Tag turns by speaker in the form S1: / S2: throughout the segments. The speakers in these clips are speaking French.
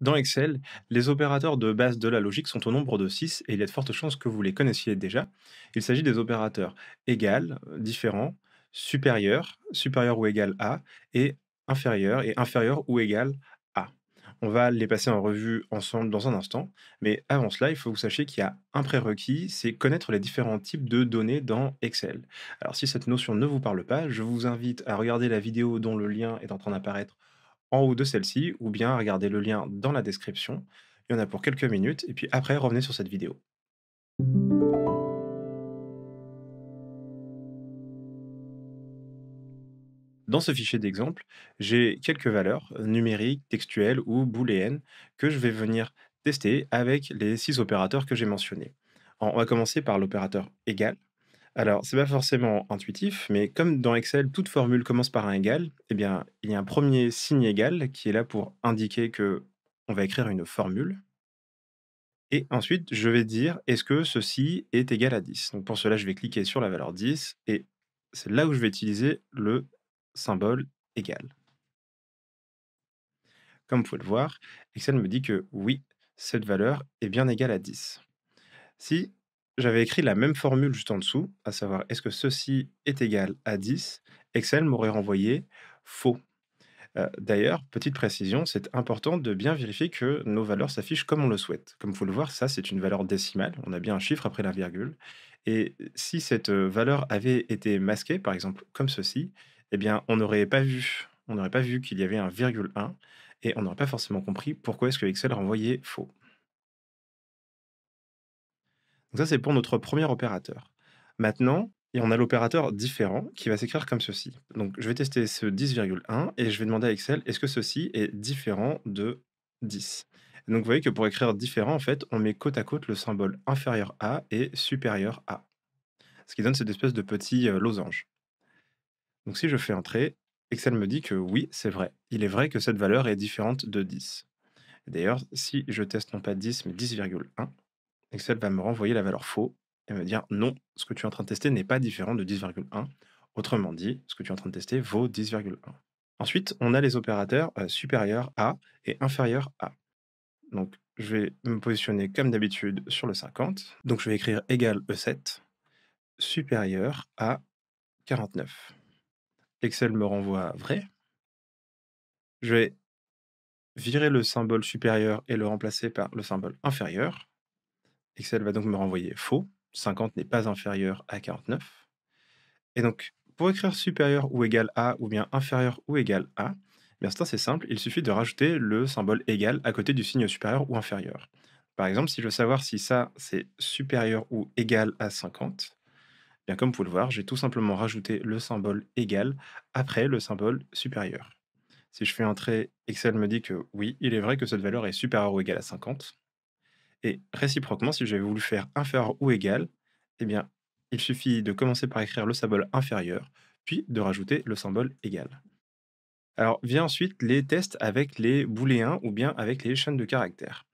S1: Dans Excel, les opérateurs de base de la logique sont au nombre de 6 et il y a de fortes chances que vous les connaissiez déjà. Il s'agit des opérateurs égal, euh, différent, supérieur, supérieur ou égal à, et inférieur et inférieur ou égal à. On va les passer en revue ensemble dans un instant, mais avant cela, il faut que vous sachiez qu'il y a un prérequis, c'est connaître les différents types de données dans Excel. Alors si cette notion ne vous parle pas, je vous invite à regarder la vidéo dont le lien est en train d'apparaître en haut de celle-ci, ou bien regardez le lien dans la description. Il y en a pour quelques minutes, et puis après, revenez sur cette vidéo. Dans ce fichier d'exemple, j'ai quelques valeurs numériques, textuelles ou booléennes que je vais venir tester avec les six opérateurs que j'ai mentionnés. On va commencer par l'opérateur égal. Alors, c'est pas forcément intuitif, mais comme dans Excel, toute formule commence par un égal, eh bien, il y a un premier signe égal qui est là pour indiquer que on va écrire une formule. Et ensuite, je vais dire est-ce que ceci est égal à 10. Donc pour cela, je vais cliquer sur la valeur 10 et c'est là où je vais utiliser le symbole égal. Comme vous pouvez le voir, Excel me dit que oui, cette valeur est bien égale à 10. Si j'avais écrit la même formule juste en dessous, à savoir est-ce que ceci est égal à 10 Excel m'aurait renvoyé faux. Euh, d'ailleurs, petite précision, c'est important de bien vérifier que nos valeurs s'affichent comme on le souhaite. Comme vous le voir, ça c'est une valeur décimale, on a bien un chiffre après la virgule. Et si cette valeur avait été masquée, par exemple comme ceci, eh bien on n'aurait pas vu, on n'aurait pas vu qu'il y avait un virgule 1 et on n'aurait pas forcément compris pourquoi est-ce que Excel renvoyait faux. Donc ça, c'est pour notre premier opérateur. Maintenant, on a l'opérateur différent qui va s'écrire comme ceci. Donc je vais tester ce 10,1 et je vais demander à Excel est-ce que ceci est différent de 10. donc vous voyez que pour écrire différent, en fait, on met côte à côte le symbole inférieur à et supérieur à. Ce qui donne cette espèce de petit euh, losange. Donc si je fais entrer, Excel me dit que oui, c'est vrai. Il est vrai que cette valeur est différente de 10. D'ailleurs, si je teste non pas 10 mais 10,1, Excel va me renvoyer la valeur faux et me dire non, ce que tu es en train de tester n'est pas différent de 10,1. Autrement dit, ce que tu es en train de tester vaut 10,1. Ensuite, on a les opérateurs euh, supérieur à et inférieur à. Donc, je vais me positionner comme d'habitude sur le 50. Donc, je vais écrire égal E7 supérieur à 49. Excel me renvoie vrai. Je vais virer le symbole supérieur et le remplacer par le symbole inférieur. Excel va donc me renvoyer faux. 50 n'est pas inférieur à 49. Et donc, pour écrire supérieur ou égal à ou bien inférieur ou égal à, bien ça c'est simple, il suffit de rajouter le symbole égal à côté du signe supérieur ou inférieur. Par exemple, si je veux savoir si ça c'est supérieur ou égal à 50, bien comme vous pouvez le voir, j'ai tout simplement rajouté le symbole égal après le symbole supérieur. Si je fais entrer, Excel me dit que oui, il est vrai que cette valeur est supérieure ou égale à 50. Et réciproquement, si j'avais voulu faire inférieur ou égal, eh bien, il suffit de commencer par écrire le symbole inférieur, puis de rajouter le symbole égal. Alors, vient ensuite les tests avec les booléens ou bien avec les chaînes de caractères.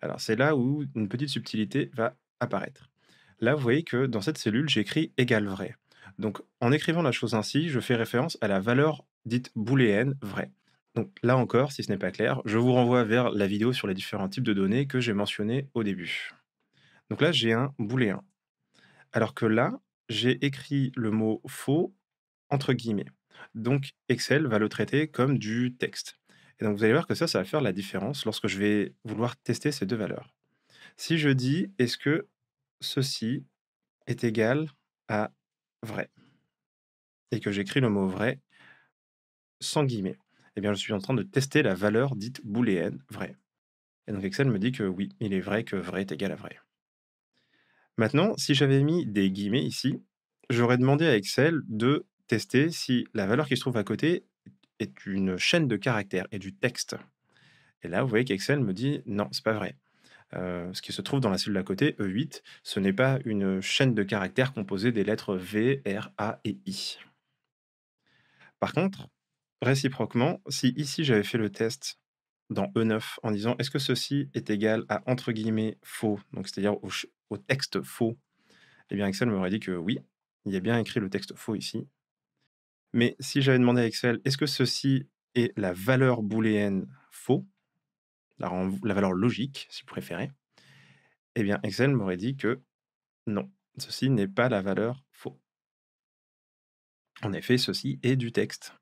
S1: Alors, c'est là où une petite subtilité va apparaître. Là, vous voyez que dans cette cellule, j'écris égal vrai. Donc, en écrivant la chose ainsi, je fais référence à la valeur dite booléenne vraie. Donc là encore, si ce n'est pas clair, je vous renvoie vers la vidéo sur les différents types de données que j'ai mentionné au début. Donc là, j'ai un booléen. Alors que là, j'ai écrit le mot faux entre guillemets. Donc Excel va le traiter comme du texte. Et donc vous allez voir que ça, ça va faire la différence lorsque je vais vouloir tester ces deux valeurs. Si je dis est-ce que ceci est égal à vrai et que j'écris le mot vrai sans guillemets. Eh je suis en train de tester la valeur dite booléenne vraie. Et donc Excel me dit que oui, il est vrai que vrai est égal à vrai. Maintenant, si j'avais mis des guillemets ici, j'aurais demandé à Excel de tester si la valeur qui se trouve à côté est une chaîne de caractères et du texte. Et là, vous voyez qu'Excel me dit non, c'est pas vrai. Euh, ce qui se trouve dans la cellule à côté, E8, ce n'est pas une chaîne de caractères composée des lettres V, R, A et I. Par contre, réciproquement, si ici j'avais fait le test dans E9 en disant est-ce que ceci est égal à entre guillemets faux, donc c'est-à-dire au, texte faux, eh bien Excel m'aurait dit que oui, il y a bien écrit le texte faux ici. Mais si j'avais demandé à Excel est-ce que ceci est la valeur booléenne faux, la, valeur logique si vous préférez, eh bien Excel m'aurait dit que non, ceci n'est pas la valeur faux. En effet, ceci est du texte.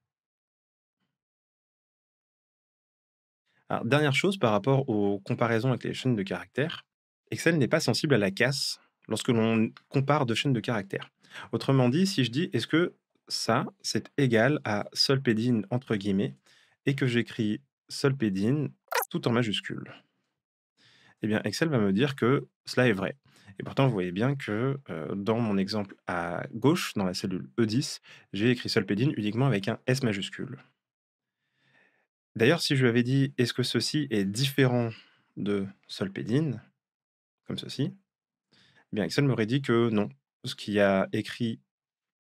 S1: dernière chose par rapport aux comparaisons avec les chaînes de caractères, Excel n'est pas sensible à la casse lorsque l'on compare deux chaînes de caractères. Autrement dit, si je dis est-ce que ça, c'est égal à solpédine entre guillemets, et que j'écris solpédine tout en majuscule, eh bien Excel va me dire que cela est vrai. Et pourtant, vous voyez bien que euh, dans mon exemple à gauche, dans la cellule E10, j'ai écrit solpédine uniquement avec un S majuscule. D'ailleurs, si je lui avais dit est-ce que ceci est différent de solpédine, comme ceci, eh bien Excel m'aurait dit que non, ce qu'il y a écrit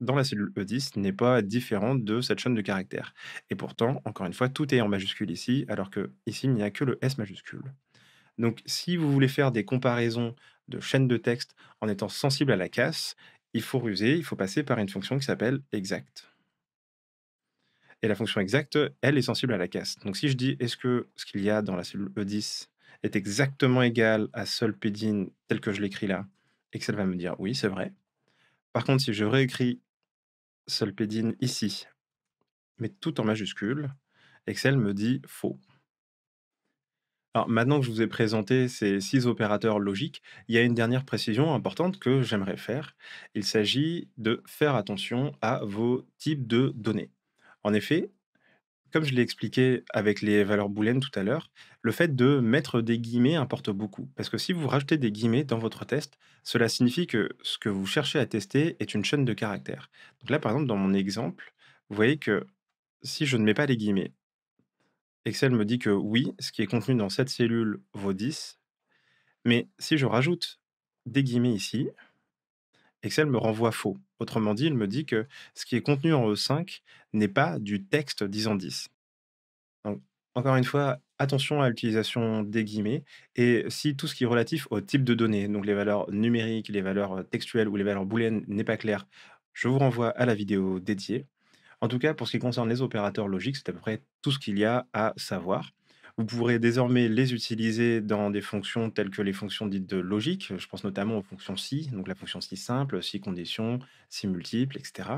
S1: dans la cellule E10 n'est pas différent de cette chaîne de caractères. Et pourtant, encore une fois, tout est en majuscule ici, alors que ici, il n'y a que le S majuscule. Donc, si vous voulez faire des comparaisons de chaînes de texte en étant sensible à la casse, il faut ruser, il faut passer par une fonction qui s'appelle exact. Et la fonction exacte, elle est sensible à la casse. Donc si je dis est-ce que ce qu'il y a dans la cellule E10 est exactement égal à solpédine tel que je l'écris là, Excel va me dire oui, c'est vrai. Par contre, si je réécris solpédine ici, mais tout en majuscule, Excel me dit faux. Alors maintenant que je vous ai présenté ces six opérateurs logiques, il y a une dernière précision importante que j'aimerais faire. Il s'agit de faire attention à vos types de données. En effet, comme je l'ai expliqué avec les valeurs booléennes tout à l'heure, le fait de mettre des guillemets importe beaucoup. Parce que si vous rajoutez des guillemets dans votre test, cela signifie que ce que vous cherchez à tester est une chaîne de caractères. Donc là, par exemple, dans mon exemple, vous voyez que si je ne mets pas les guillemets, Excel me dit que oui, ce qui est contenu dans cette cellule vaut 10. Mais si je rajoute des guillemets ici, Excel me renvoie faux. Autrement dit, il me dit que ce qui est contenu en E5 n'est pas du texte 10 en 10. encore une fois, attention à l'utilisation des guillemets. Et si tout ce qui est relatif au type de données, donc les valeurs numériques, les valeurs euh, textuelles ou les valeurs booléennes, n'est pas clair, je vous renvoie à la vidéo dédiée. En tout cas, pour ce qui concerne les opérateurs logiques, c'est à peu près tout ce qu'il y a à savoir. Vous pourrez désormais les utiliser dans des fonctions telles que les fonctions dites de logique. Je pense notamment aux fonctions si, donc la fonction si simple, si condition, si multiple, etc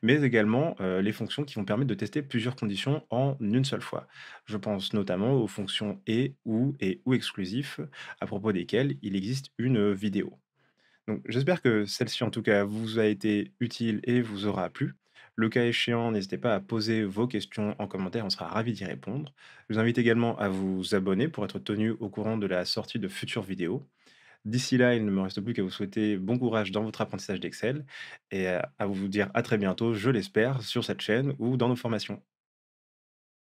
S1: mais également euh, les fonctions qui vont permettre de tester plusieurs conditions en une seule fois. Je pense notamment aux fonctions et, ou et ou exclusif, à propos desquelles il existe une vidéo. j'espère que celle-ci en tout cas vous a été utile et vous aura plu. Le cas échéant, n'hésitez pas à poser vos questions en commentaire, on sera ravis d'y répondre. Je vous invite également à vous abonner pour être tenu au courant de la sortie de futures vidéos. D'ici là, il ne me reste plus qu'à vous souhaiter bon courage dans votre apprentissage d'Excel et à vous dire à très bientôt, je l'espère, sur cette chaîne ou dans nos formations.